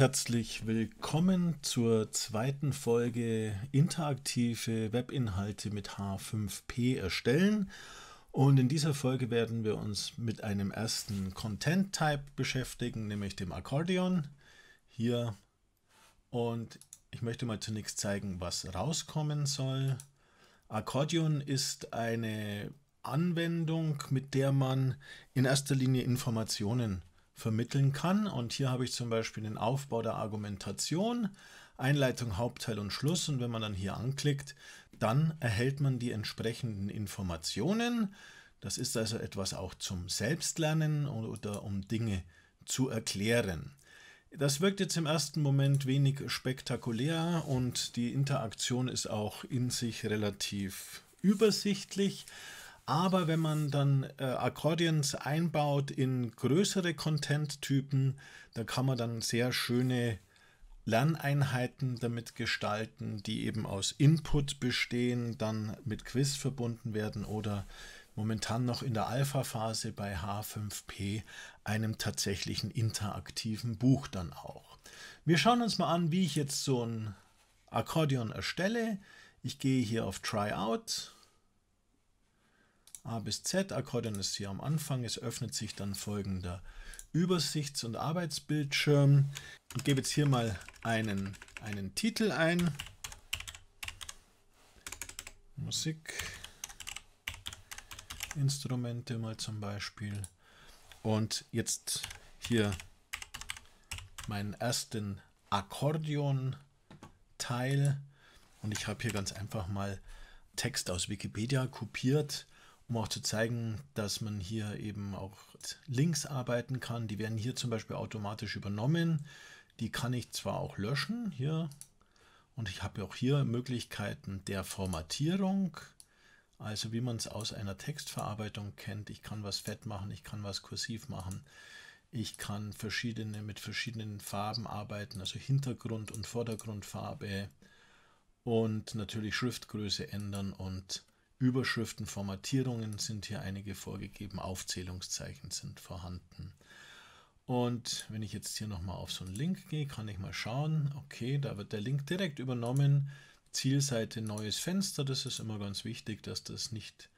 herzlich willkommen zur zweiten Folge Interaktive Webinhalte mit H5P erstellen. Und in dieser Folge werden wir uns mit einem ersten Content-Type beschäftigen, nämlich dem Akkordeon. Hier. Und ich möchte mal zunächst zeigen, was rauskommen soll. Akkordeon ist eine Anwendung, mit der man in erster Linie Informationen vermitteln kann. Und hier habe ich zum Beispiel den Aufbau der Argumentation, Einleitung, Hauptteil und Schluss. Und wenn man dann hier anklickt, dann erhält man die entsprechenden Informationen. Das ist also etwas auch zum Selbstlernen oder um Dinge zu erklären. Das wirkt jetzt im ersten Moment wenig spektakulär und die Interaktion ist auch in sich relativ übersichtlich. Aber wenn man dann äh, Accordions einbaut in größere Content-Typen, da kann man dann sehr schöne Lerneinheiten damit gestalten, die eben aus Input bestehen, dann mit Quiz verbunden werden oder momentan noch in der Alpha-Phase bei H5P, einem tatsächlichen interaktiven Buch dann auch. Wir schauen uns mal an, wie ich jetzt so ein Akkordeon erstelle. Ich gehe hier auf Tryout. Out A bis Z. Akkordeon ist hier am Anfang. Es öffnet sich dann folgender Übersichts- und Arbeitsbildschirm. Ich gebe jetzt hier mal einen, einen Titel ein. Musik, Instrumente mal zum Beispiel. Und jetzt hier meinen ersten Akkordeon-Teil. Und ich habe hier ganz einfach mal Text aus Wikipedia kopiert um auch zu zeigen, dass man hier eben auch Links arbeiten kann. Die werden hier zum Beispiel automatisch übernommen. Die kann ich zwar auch löschen hier und ich habe auch hier Möglichkeiten der Formatierung. Also wie man es aus einer Textverarbeitung kennt. Ich kann was fett machen, ich kann was kursiv machen. Ich kann verschiedene mit verschiedenen Farben arbeiten, also Hintergrund- und Vordergrundfarbe und natürlich Schriftgröße ändern und Überschriften, Formatierungen sind hier einige vorgegeben, Aufzählungszeichen sind vorhanden. Und wenn ich jetzt hier nochmal auf so einen Link gehe, kann ich mal schauen, okay, da wird der Link direkt übernommen, Zielseite, neues Fenster, das ist immer ganz wichtig, dass das nicht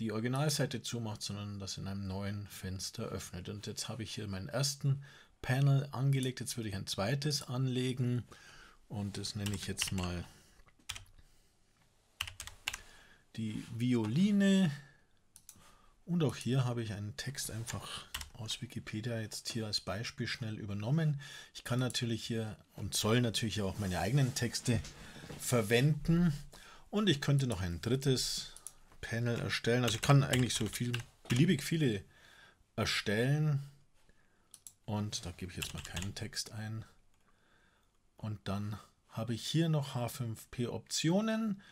die Originalseite zumacht, sondern das in einem neuen Fenster öffnet. Und jetzt habe ich hier meinen ersten Panel angelegt, jetzt würde ich ein zweites anlegen und das nenne ich jetzt mal die Violine. Und auch hier habe ich einen Text einfach aus Wikipedia jetzt hier als Beispiel schnell übernommen. Ich kann natürlich hier und soll natürlich auch meine eigenen Texte verwenden. Und ich könnte noch ein drittes Panel erstellen. Also ich kann eigentlich so viel, beliebig viele erstellen. Und da gebe ich jetzt mal keinen Text ein. Und dann habe ich hier noch H5P Optionen.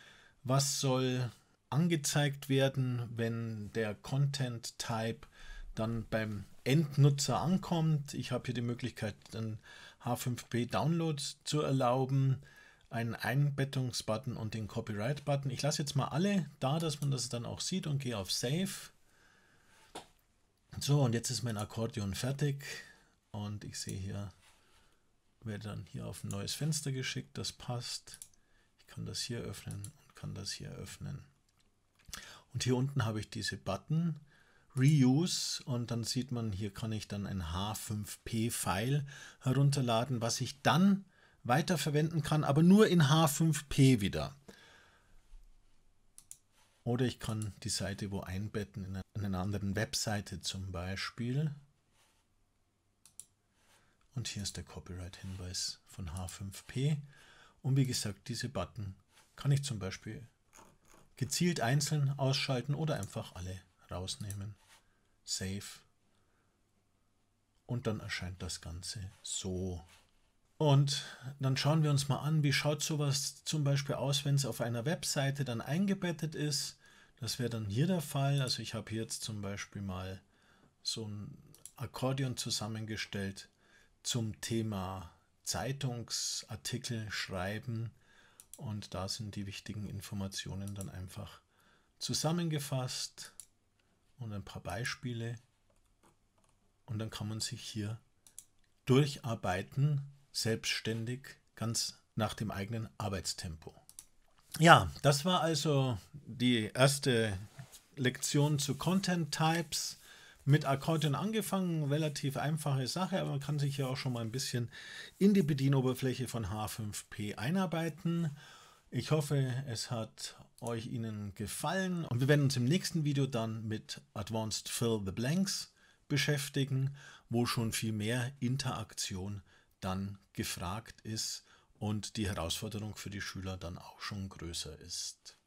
Was soll angezeigt werden, wenn der Content-Type dann beim Endnutzer ankommt. Ich habe hier die Möglichkeit, einen H5P-Download zu erlauben, einen Einbettungsbutton und den Copyright-Button. Ich lasse jetzt mal alle da, dass man das dann auch sieht und gehe auf Save. So, und jetzt ist mein Akkordeon fertig und ich sehe hier, werde dann hier auf ein neues Fenster geschickt, das passt. Ich kann das hier öffnen und kann das hier öffnen. Und hier unten habe ich diese Button Reuse und dann sieht man, hier kann ich dann ein H5P-File herunterladen, was ich dann weiterverwenden kann, aber nur in H5P wieder. Oder ich kann die Seite wo einbetten in einer anderen Webseite zum Beispiel. Und hier ist der Copyright-Hinweis von H5P. Und wie gesagt, diese Button kann ich zum Beispiel Gezielt einzeln ausschalten oder einfach alle rausnehmen. Save. Und dann erscheint das Ganze so. Und dann schauen wir uns mal an, wie schaut sowas zum Beispiel aus, wenn es auf einer Webseite dann eingebettet ist. Das wäre dann hier der Fall. Also ich habe hier jetzt zum Beispiel mal so ein Akkordeon zusammengestellt zum Thema Zeitungsartikel schreiben. Und da sind die wichtigen Informationen dann einfach zusammengefasst und ein paar Beispiele. Und dann kann man sich hier durcharbeiten, selbstständig, ganz nach dem eigenen Arbeitstempo. Ja, das war also die erste Lektion zu Content Types mit Akkordeon angefangen, relativ einfache Sache, aber man kann sich ja auch schon mal ein bisschen in die Bedienoberfläche von H5P einarbeiten. Ich hoffe, es hat euch Ihnen gefallen und wir werden uns im nächsten Video dann mit Advanced Fill the Blanks beschäftigen, wo schon viel mehr Interaktion dann gefragt ist und die Herausforderung für die Schüler dann auch schon größer ist.